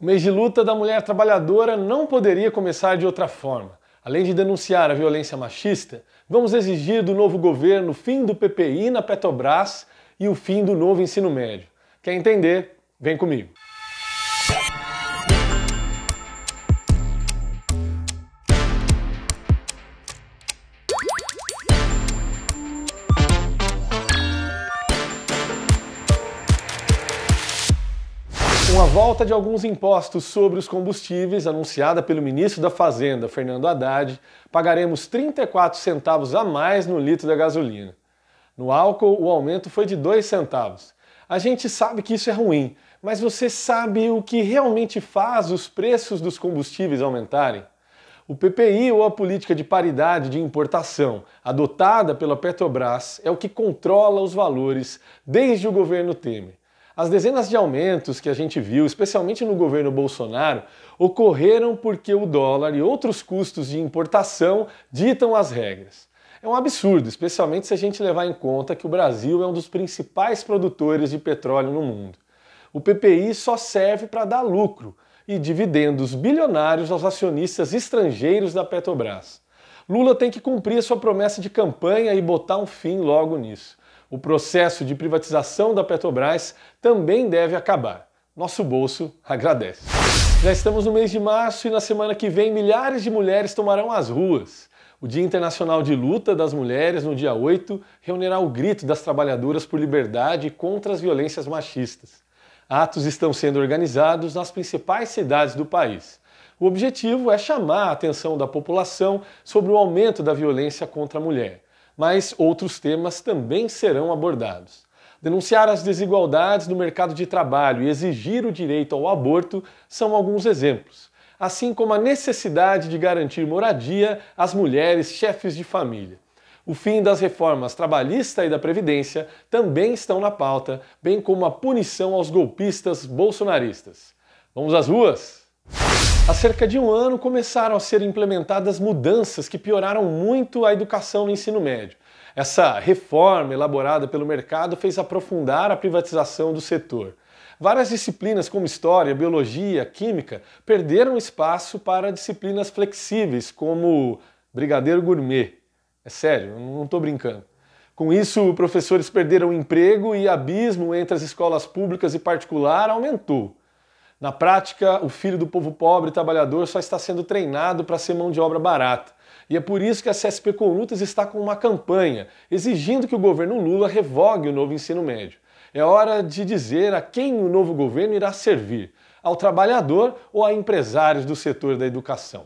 O mês de luta da mulher trabalhadora não poderia começar de outra forma. Além de denunciar a violência machista, vamos exigir do novo governo o fim do PPI na Petrobras e o fim do novo ensino médio. Quer entender? Vem comigo. Com a volta de alguns impostos sobre os combustíveis anunciada pelo ministro da Fazenda, Fernando Haddad, pagaremos 34 centavos a mais no litro da gasolina. No álcool, o aumento foi de 2 centavos. A gente sabe que isso é ruim, mas você sabe o que realmente faz os preços dos combustíveis aumentarem? O PPI ou a política de paridade de importação adotada pela Petrobras é o que controla os valores desde o governo Temer. As dezenas de aumentos que a gente viu, especialmente no governo Bolsonaro, ocorreram porque o dólar e outros custos de importação ditam as regras. É um absurdo, especialmente se a gente levar em conta que o Brasil é um dos principais produtores de petróleo no mundo. O PPI só serve para dar lucro e dividendos bilionários aos acionistas estrangeiros da Petrobras. Lula tem que cumprir sua promessa de campanha e botar um fim logo nisso. O processo de privatização da Petrobras também deve acabar. Nosso bolso agradece. Já estamos no mês de março e na semana que vem milhares de mulheres tomarão as ruas. O Dia Internacional de Luta das Mulheres, no dia 8, reunirá o grito das trabalhadoras por liberdade e contra as violências machistas. Atos estão sendo organizados nas principais cidades do país. O objetivo é chamar a atenção da população sobre o aumento da violência contra a mulher mas outros temas também serão abordados. Denunciar as desigualdades no mercado de trabalho e exigir o direito ao aborto são alguns exemplos, assim como a necessidade de garantir moradia às mulheres chefes de família. O fim das reformas trabalhista e da Previdência também estão na pauta, bem como a punição aos golpistas bolsonaristas. Vamos às ruas? Há cerca de um ano começaram a ser implementadas mudanças que pioraram muito a educação no ensino médio. Essa reforma elaborada pelo mercado fez aprofundar a privatização do setor. Várias disciplinas como história, biologia, química perderam espaço para disciplinas flexíveis como brigadeiro gourmet. É sério, não estou brincando. Com isso, professores perderam emprego e abismo entre as escolas públicas e particular aumentou. Na prática, o filho do povo pobre e trabalhador só está sendo treinado para ser mão de obra barata. E é por isso que a CSP Corutas está com uma campanha exigindo que o governo Lula revogue o novo ensino médio. É hora de dizer a quem o novo governo irá servir: ao trabalhador ou a empresários do setor da educação.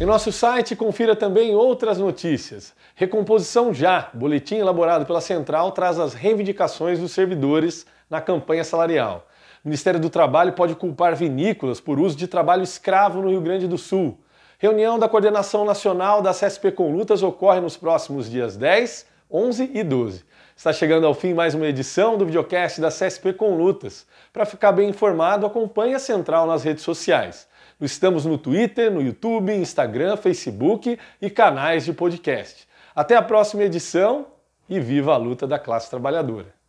Em nosso site, confira também outras notícias. Recomposição Já, boletim elaborado pela Central, traz as reivindicações dos servidores na campanha salarial. O Ministério do Trabalho pode culpar vinícolas por uso de trabalho escravo no Rio Grande do Sul. Reunião da coordenação nacional da CSP com Lutas ocorre nos próximos dias 10, 11 e 12. Está chegando ao fim mais uma edição do videocast da CSP com Lutas. Para ficar bem informado, acompanhe a Central nas redes sociais. Estamos no Twitter, no YouTube, Instagram, Facebook e canais de podcast. Até a próxima edição e viva a luta da classe trabalhadora!